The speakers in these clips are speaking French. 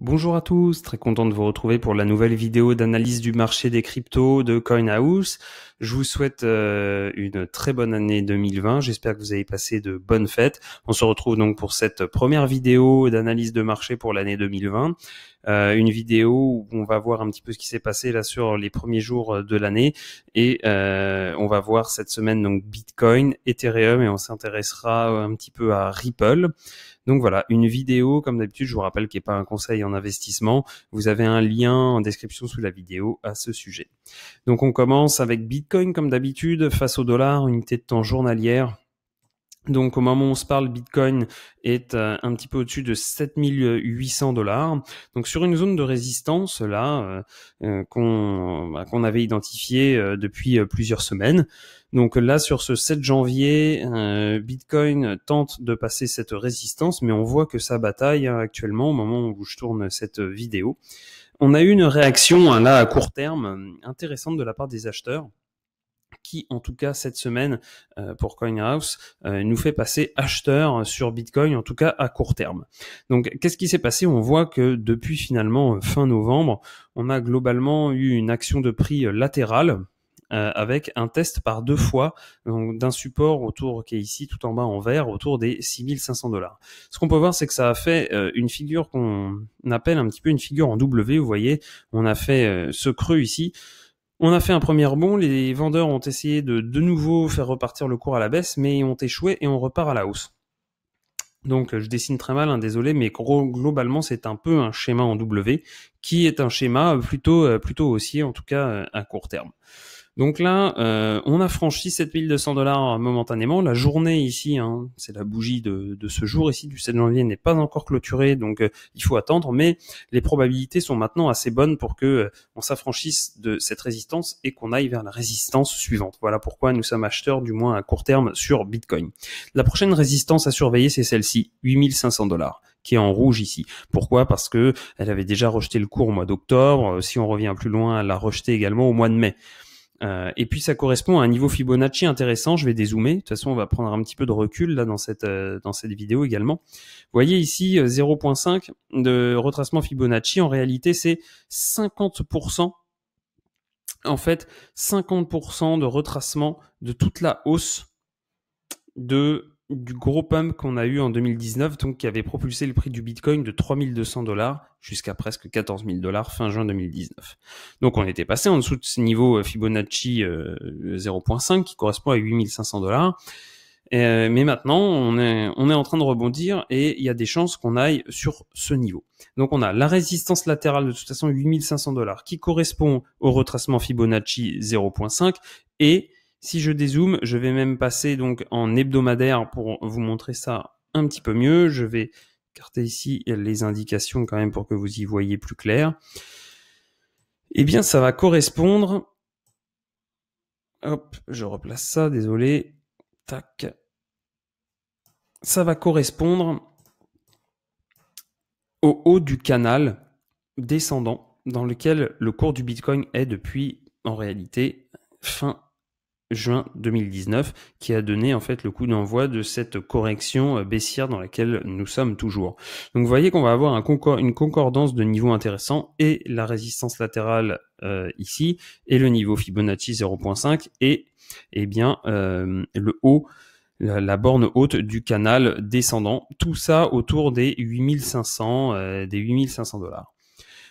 Bonjour à tous, très content de vous retrouver pour la nouvelle vidéo d'analyse du marché des cryptos de CoinHouse. Je vous souhaite euh, une très bonne année 2020, j'espère que vous avez passé de bonnes fêtes. On se retrouve donc pour cette première vidéo d'analyse de marché pour l'année 2020. Euh, une vidéo où on va voir un petit peu ce qui s'est passé là sur les premiers jours de l'année et euh, on va voir cette semaine donc Bitcoin, Ethereum et on s'intéressera un petit peu à Ripple. Donc voilà, une vidéo, comme d'habitude, je vous rappelle qu'il a pas un conseil en investissement. Vous avez un lien en description sous la vidéo à ce sujet. Donc on commence avec Bitcoin, comme d'habitude, face au dollar, unité de temps journalière donc au moment où on se parle, Bitcoin est euh, un petit peu au-dessus de 7800 dollars. Donc sur une zone de résistance là euh, euh, bah, qu'on avait identifiée depuis plusieurs semaines. Donc là sur ce 7 janvier, Bitcoin tente de passer cette résistance, mais on voit que ça bataille hein, actuellement au moment où je tourne cette vidéo, on a eu une réaction hein, là à court terme intéressante de la part des acheteurs qui, en tout cas cette semaine euh, pour CoinHouse, euh, nous fait passer acheteur sur Bitcoin, en tout cas à court terme. Donc qu'est-ce qui s'est passé On voit que depuis finalement euh, fin novembre, on a globalement eu une action de prix latérale avec un test par deux fois d'un support autour qui est ici tout en bas en vert autour des 6500 dollars. Ce qu'on peut voir c'est que ça a fait une figure qu'on appelle un petit peu une figure en W, vous voyez, on a fait ce creux ici on a fait un premier bond, les vendeurs ont essayé de de nouveau faire repartir le cours à la baisse, mais ils ont échoué et on repart à la hausse. Donc je dessine très mal, hein, désolé, mais gros, globalement c'est un peu un schéma en W qui est un schéma plutôt euh, plutôt haussier en tout cas euh, à court terme. Donc là, euh, on a franchi 7200 dollars momentanément. La journée ici, hein, c'est la bougie de, ce jour ici du 7 janvier, n'est pas encore clôturée, donc euh, il faut attendre. Mais les probabilités sont maintenant assez bonnes pour que euh, on s'affranchisse de cette résistance et qu'on aille vers la résistance suivante. Voilà pourquoi nous sommes acheteurs, du moins à court terme, sur Bitcoin. La prochaine résistance à surveiller, c'est celle-ci, 8500 dollars qui est en rouge ici. Pourquoi Parce que elle avait déjà rejeté le cours au mois d'octobre. Si on revient plus loin, elle l'a rejeté également au mois de mai. Euh, et puis ça correspond à un niveau Fibonacci intéressant. Je vais dézoomer. De toute façon, on va prendre un petit peu de recul là dans cette euh, dans cette vidéo également. Vous voyez ici 0.5 euh, de retracement Fibonacci. En réalité, c'est 50% en fait 50% de retracement de toute la hausse de du gros pump qu'on a eu en 2019, donc qui avait propulsé le prix du Bitcoin de 3200 dollars jusqu'à presque 14 000 dollars fin juin 2019. Donc on était passé en dessous de ce niveau euh, Fibonacci 0.5 euh, qui correspond à 8500 dollars. Euh, mais maintenant, on est, on est en train de rebondir et il y a des chances qu'on aille sur ce niveau. Donc on a la résistance latérale de toute façon 8500 dollars qui correspond au retracement Fibonacci 0.5 et si je dézoome, je vais même passer donc en hebdomadaire pour vous montrer ça un petit peu mieux. Je vais carter ici les indications quand même pour que vous y voyez plus clair. Eh bien, ça va correspondre. Hop, je replace ça, désolé. Tac. Ça va correspondre au haut du canal descendant dans lequel le cours du Bitcoin est depuis, en réalité, fin juin 2019, qui a donné en fait le coup d'envoi de cette correction euh, baissière dans laquelle nous sommes toujours. Donc vous voyez qu'on va avoir un une concordance de niveau intéressant et la résistance latérale euh, ici et le niveau Fibonacci 0.5 et eh bien euh, le haut la borne haute du canal descendant, tout ça autour des 8500 des 8500 dollars.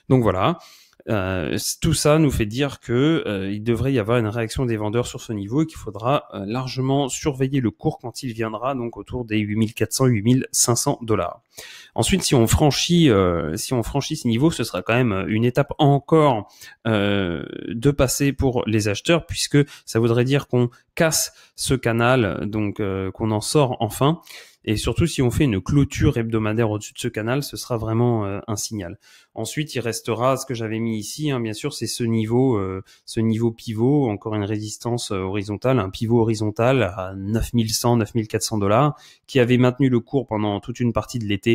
Donc voilà, euh, tout ça nous fait dire que euh, il devrait y avoir une réaction des vendeurs sur ce niveau et qu'il faudra euh, largement surveiller le cours quand il viendra donc autour des 8400 8500 dollars. Ensuite, si on franchit, euh, si on franchit ce niveau, ce sera quand même euh, une étape encore euh, de passer pour les acheteurs, puisque ça voudrait dire qu'on casse ce canal, donc qu'on en sort enfin. Et surtout, si on fait une clôture hebdomadaire au-dessus de ce canal, ce sera vraiment un signal. Ensuite, il restera ce que j'avais mis ici, hein, bien sûr, c'est ce niveau, ce niveau pivot, encore une résistance horizontale, un pivot horizontal à 9100, 9400 dollars, qui avait maintenu le cours pendant toute une partie de l'été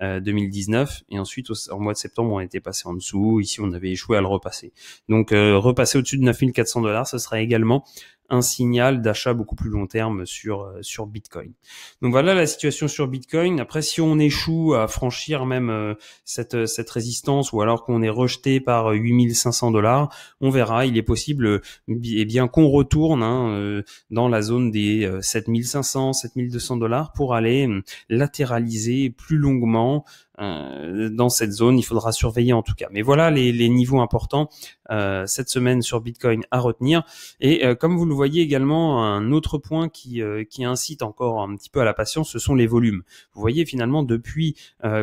2019. Euh, Et ensuite, au, en mois de septembre, on était passé en dessous. Ici, on avait échoué à le repasser. Donc, euh, repasser au-dessus de 9400 dollars, ce sera également un signal d'achat beaucoup plus long terme sur euh, sur Bitcoin. Donc voilà la situation sur Bitcoin. Après, si on échoue à franchir même euh, cette euh, cette résistance ou alors qu'on est rejeté par 8500 dollars, on verra. Il est possible et eh bien qu'on retourne hein, dans la zone des 7500, 7200 dollars pour aller latéraliser plus longuement euh, dans cette zone. Il faudra surveiller en tout cas. Mais voilà les, niveaux importants euh, cette semaine sur Bitcoin à retenir. Et euh, comme vous le voyez également, un autre point qui, qui incite encore un petit peu à la patience, ce sont les volumes. Vous voyez finalement depuis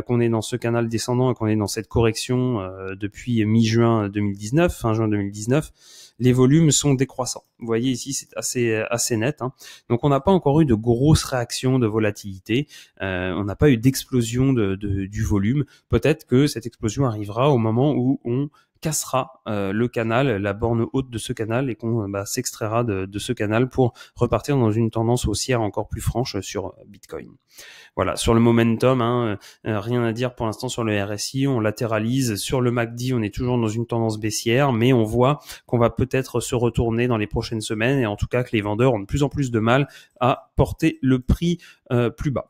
qu'on est dans ce canal descendant et qu'on est dans cette correction depuis mi-juin 2019, fin juin 2019, les volumes sont décroissants. Vous voyez ici, c'est assez assez net. Hein. Donc on n'a pas encore eu de grosses réactions de volatilité. on n'a pas eu d'explosion de, du volume. Peut-être que cette explosion arrivera au moment où on cassera euh, le canal, la borne haute de ce canal et qu'on bah, s'extraira de, ce canal pour repartir dans une tendance haussière encore plus franche sur Bitcoin. Voilà, sur le momentum, hein, euh, rien à dire pour l'instant sur le RSI, on latéralise. Sur le MACD, on est toujours dans une tendance baissière, mais on voit qu'on va peut-être se retourner dans les prochaines semaines et en tout cas que les vendeurs ont de plus en plus de mal à porter le prix euh, plus bas.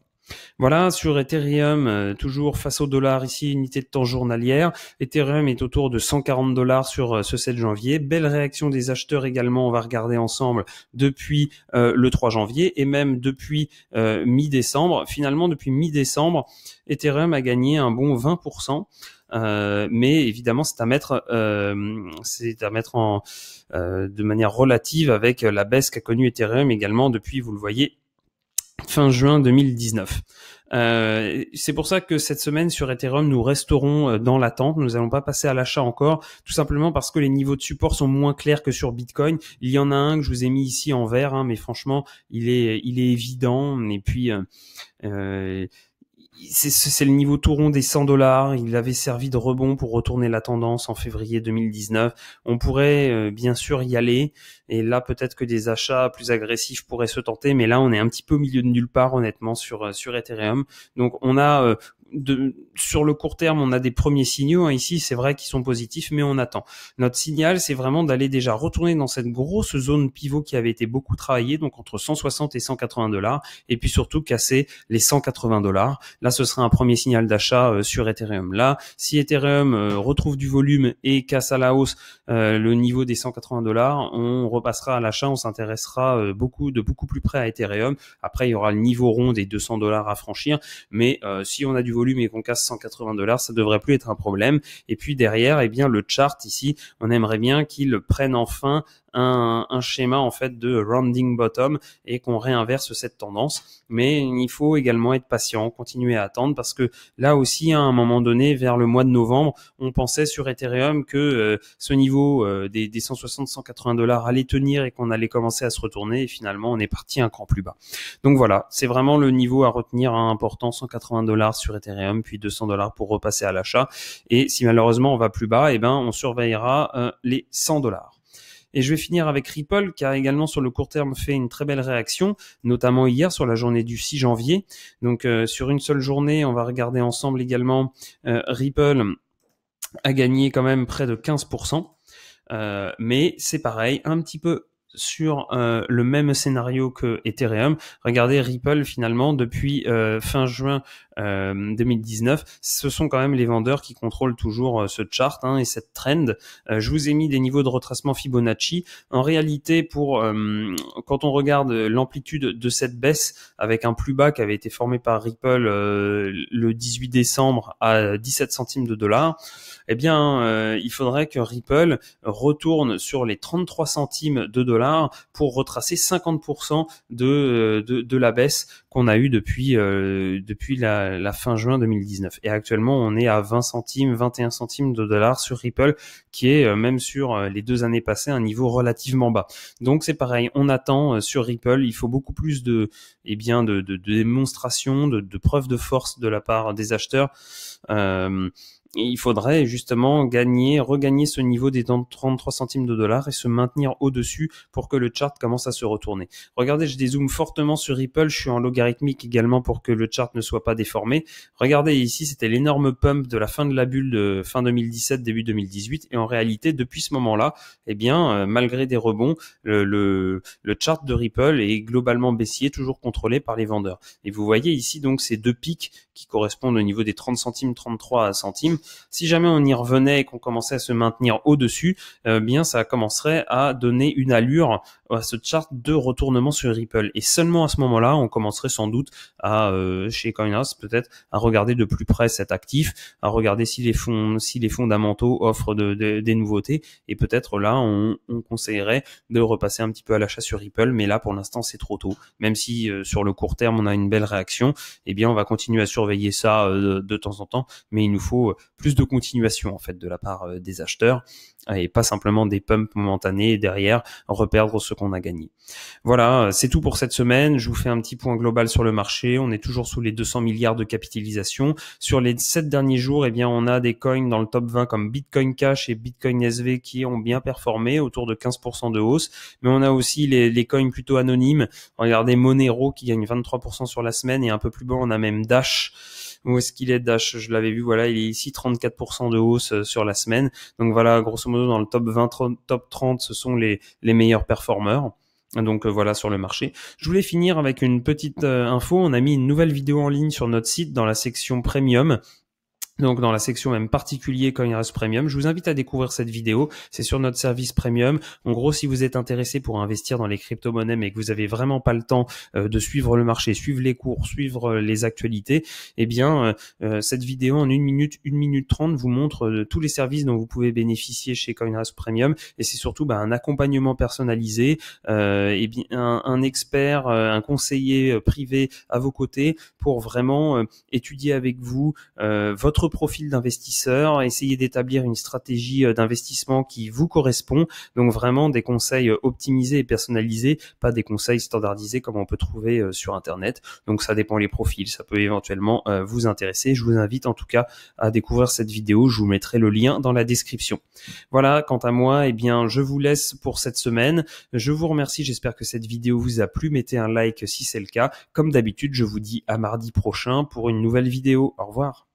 Voilà, sur Ethereum, euh, toujours face au dollar, ici, unité de temps journalière. Ethereum est autour de 140 dollars sur euh, ce 7 janvier. Belle réaction des acheteurs également, on va regarder ensemble, depuis euh, le 3 janvier et même depuis mi-décembre. Finalement, depuis mi-décembre, Ethereum a gagné un bon 20%. mais évidemment, c'est à mettre, c'est à mettre en, de manière relative avec la baisse qu'a connue Ethereum également depuis, vous le voyez, fin juin 2019. Euh, c'est pour ça que cette semaine sur Ethereum, nous resterons euh, dans l'attente. Nous n'allons pas passer à l'achat encore, tout simplement parce que les niveaux de support sont moins clairs que sur Bitcoin. Il y en a un que je vous ai mis ici en vert, hein, mais franchement, il est, il est évident. Et puis, euh, c'est le niveau tout rond des 100 dollars. Il avait servi de rebond pour retourner la tendance en février 2019. On pourrait euh, bien sûr y aller. Et là, peut-être que des achats plus agressifs pourraient se tenter. Mais là, on est un petit peu au milieu de nulle part, honnêtement, sur, euh, sur Ethereum. Donc, on a euh, de, sur le court terme, on a des premiers signaux. Hein, ici, c'est vrai qu'ils sont positifs, mais on attend. Notre signal, c'est vraiment d'aller déjà retourner dans cette grosse zone pivot qui avait été beaucoup travaillée, donc entre 160 et 180 dollars, et puis surtout casser les 180 dollars. Là, ce sera un premier signal d'achat euh, sur Ethereum. Là, si Ethereum euh, retrouve du volume et casse à la hausse euh, le niveau des 180 dollars, on repassera à l'achat, on s'intéressera beaucoup de beaucoup plus près à Ethereum. Après, il y aura le niveau rond des 200 dollars à franchir, mais si on a du volume volume et qu'on casse 180 dollars, ça devrait plus être un problème. Et puis derrière, eh bien le chart ici, on aimerait bien qu'il prenne enfin un, un, schéma en fait de rounding bottom et qu'on réinverse cette tendance. Mais il faut également être patient, continuer à attendre parce que là aussi, hein, à un moment donné, vers le mois de novembre, on pensait sur Ethereum que euh, ce niveau euh, des, 160-180 dollars allait tenir et qu'on allait commencer à se retourner. Et finalement, on est parti un cran plus bas. Donc voilà, c'est vraiment le niveau à retenir hein, important 180 dollars sur Ethereum puis 200 dollars pour repasser à l'achat. Et si malheureusement on va plus bas, et eh ben, on surveillera euh, les 100 dollars. Et je vais finir avec Ripple qui a également sur le court terme fait une très belle réaction, notamment hier sur la journée du 6 janvier. Donc euh, sur une seule journée, on va regarder ensemble également euh, Ripple a gagné quand même près de 15%. mais c'est pareil, un petit peu sur euh, le même scénario que Ethereum. Regardez Ripple finalement depuis euh, fin juin 2019, euh, ce sont quand même les vendeurs qui contrôlent toujours ce chart hein, et cette trend. je vous ai mis des niveaux de retracement Fibonacci. En réalité, pour quand on regarde l'amplitude de cette baisse avec un plus bas qui avait été formé par Ripple le 18 décembre à 17 centimes de dollars, eh bien, il faudrait que Ripple retourne sur les 33 centimes de dollars pour retracer 50% euh, de, de, la baisse qu'on a eu depuis, euh, depuis la, fin juin 2019. Et actuellement, on est à 20 centimes, 21 centimes de dollars sur Ripple, qui est euh, même sur les deux années passées un niveau relativement bas. Donc c'est pareil, on attend sur Ripple, il faut beaucoup plus de, et eh bien, de, de, de démonstrations, de, preuves de force de la part des acheteurs il faudrait justement gagner, regagner ce niveau des 33 centimes de dollars et se maintenir au-dessus pour que le chart commence à se retourner. Regardez, je dézoome fortement sur Ripple, je suis en logarithmique également pour que le chart ne soit pas déformé. Regardez ici, c'était l'énorme pump de la fin de la bulle de fin 2017, début 2018 et en réalité depuis ce moment-là, eh bien euh, malgré des rebonds, le, le, le chart de Ripple est globalement baissier, toujours contrôlé par les vendeurs. Et vous voyez ici donc ces deux pics qui correspondent au niveau des 30 centimes, 33 centimes si jamais on y revenait et qu'on commençait à se maintenir au-dessus, euh, bien ça commencerait à donner une allure à ce chart de retournement sur Ripple. Et seulement à ce moment-là, on commencerait sans doute à euh, chez CoinHouse peut-être à regarder de plus près cet actif, à regarder si les fonds, si les fondamentaux offrent des nouveautés. Et peut-être là, on, conseillerait de repasser un petit peu à l'achat sur Ripple. Mais là, pour l'instant, c'est trop tôt. Même si euh, sur le court terme, on a une belle réaction, eh bien, on va continuer à surveiller ça de temps en temps. Mais il nous faut plus de continuation en fait de la part euh, des acheteurs et pas simplement des pumps momentanés et derrière reperdre ce qu'on a gagné. Voilà, euh, c'est tout pour cette semaine. Je vous fais un petit point global sur le marché. On est toujours sous les 200 milliards de capitalisation. Sur les 7 derniers jours, eh bien, on a des coins dans le top 20 comme Bitcoin Cash et Bitcoin SV qui ont bien performé autour de 15% de hausse. Mais on a aussi les, les coins plutôt anonymes. Regardez Monero qui gagne 23% sur la semaine et un peu plus bas, on a même Dash où est-ce qu'il est Dash Je l'avais vu, voilà, il est ici 34% de hausse euh, sur la semaine. Donc voilà, grosso modo, dans le top 20, top 30, ce sont les, les meilleurs performeurs. Donc euh, voilà sur le marché. Je voulais finir avec une petite euh, info. On a mis une nouvelle vidéo en ligne sur notre site dans la section premium donc dans la section même particulier CoinRest Premium. Je vous invite à découvrir cette vidéo. C'est sur notre service Premium. En gros, si vous êtes intéressé pour investir dans les crypto-monnaies mais que vous avez vraiment pas le temps euh, de suivre le marché, suivre les cours, suivre euh, les actualités, eh bien, euh, cette vidéo en une minute, une minute trente vous montre tous les services dont vous pouvez bénéficier chez CoinRest Premium. Et c'est surtout bah, un accompagnement personnalisé, et bien, un, un expert, un conseiller privé à vos côtés pour vraiment étudier avec vous votre profil d'investisseur, essayez d'établir une stratégie euh, d'investissement qui vous correspond. Donc vraiment des conseils euh, optimisés et personnalisés, pas des conseils standardisés comme on peut trouver euh, sur Internet. Donc ça dépend les profils, ça peut éventuellement vous intéresser. Je vous invite en tout cas à découvrir cette vidéo. Je vous mettrai le lien dans la description. Voilà, quant à moi, eh bien, je vous laisse pour cette semaine. Je vous remercie. J'espère que cette vidéo vous a plu. Mettez un like si c'est le cas. Comme d'habitude, je vous dis à mardi prochain pour une nouvelle vidéo. Au revoir.